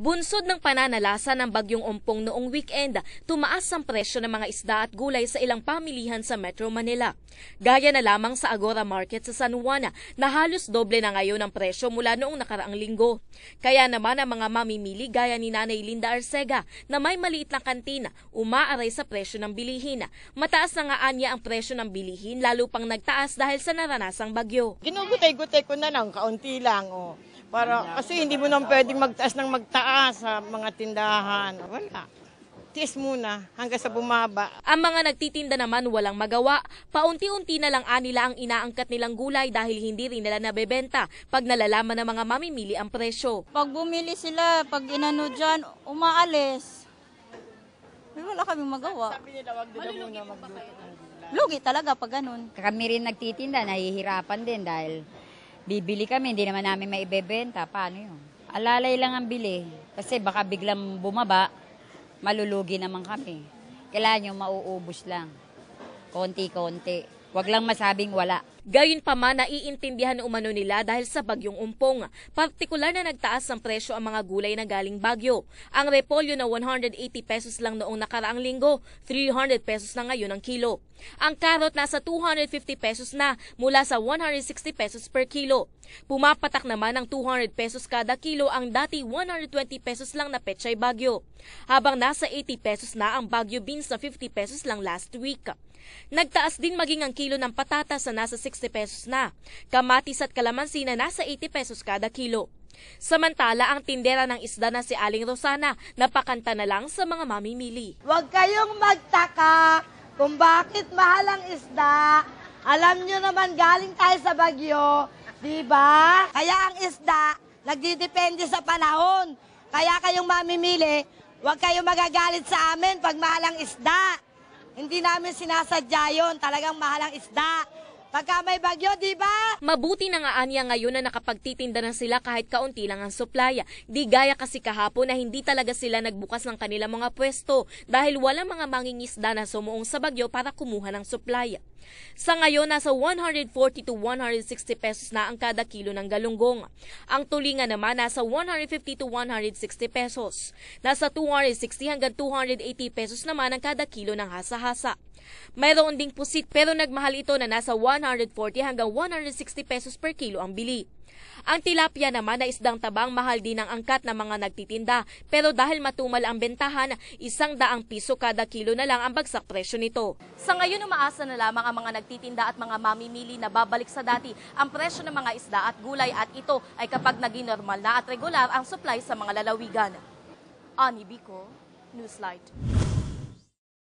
Bunsod ng pananalasa ng bagyong umpong noong weekend, tumaas ang presyo ng mga isda at gulay sa ilang pamilihan sa Metro Manila. Gaya na lamang sa Agora Market sa San Juan na halos doble na ngayon ang presyo mula noong nakaraang linggo. Kaya naman ang mga mamimili gaya ni Nanay Linda Arcega na may maliit na kantina, umaaray sa presyo ng bilihin. Mataas na nga anya ang presyo ng bilihin lalo pang nagtaas dahil sa naranasang bagyo. Ginugutay-gutay ko na lang, kaunti lang. Oh. Para, kasi hindi mo naman pwedeng magtaas ng magtaas sa mga tindahan. Wala. Tiis muna hanggang sa bumaba. Ang mga nagtitinda naman walang magawa. Paunti-unti na lang anila ang inaangkat nilang gulay dahil hindi rin nila nabebenta pag nalalaman ng mga mamimili ang presyo. Pag bumili sila, pag inano dyan, umaalis. wala kaming magawa. Sabi nila, wag na muna magluto. Lugi talaga pag ganun. Kami rin nagtitinda, nahihirapan din dahil Bibili kami, hindi naman namin maibebenta. Paano yun? Alalay lang ang bili. Kasi baka biglang bumaba, malulugi naman kami. Kailangan nyo mauubos lang. Konti-konti. Huwag lang masabing wala. Gayon pa man, naiintindihan umano nila dahil sa bagyong umpong. Partikular na nagtaas ng presyo ang mga gulay na galing bagyo. Ang repolyo na 180 pesos lang noong nakaraang linggo, 300 pesos na ngayon ang kilo. Ang karot nasa 250 pesos na mula sa 160 pesos per kilo. Pumapatak naman ng 200 pesos kada kilo ang dati 120 pesos lang na pechay bagyo. Habang nasa 80 pesos na ang bagyo beans na 50 pesos lang last week. Nagtaas din maging ang kilo ng patata sa nasa 60 pesos na. Kamatis at kalamansi na nasa 80 pesos kada kilo. Samantala, ang tindera ng isda na si Aling Rosana, napakanta na lang sa mga mamimili. Huwag kayong magtaka kung bakit mahal ang isda. Alam nyo naman, galing tayo sa Bagyo, di ba? Kaya ang isda, nagdidepende sa panahon. Kaya kayong mamimili, huwag kayong magagalit sa amin pag mahal ang isda. Hindi namin sinasadya yon talagang mahal ang isda. Pagka may bagyo, di ba? Mabuti na nga anya ngayon na nakapagtitinda na sila kahit kaunti lang ang suplaya. Di gaya kasi kahapon na hindi talaga sila nagbukas ng kanilang mga pwesto dahil walang mga mangingisda na sumuong sa bagyo para kumuha ng suplaya. Sa ngayon, nasa 140 to 160 pesos na ang kada kilo ng galunggong. Ang tulingan naman nasa 150 to 160 pesos. Nasa 260 hanggang 280 pesos naman ang kada kilo ng hasa-hasa. Mayroon ding pusit pero nagmahal ito na nasa 140 hanggang 160 pesos per kilo ang bili. Ang tilapia naman na isdang tabang mahal din ang angkat ng mga nagtitinda pero dahil matumal ang bentahan, isang daang piso kada kilo na lang ang bagsak presyo nito. Sa ngayon umaasa na lamang ang mga nagtitinda at mga mamimili na babalik sa dati ang presyo ng mga isda at gulay at ito ay kapag naging normal na at regular ang supply sa mga lalawigan. Ani Bico, Newslight.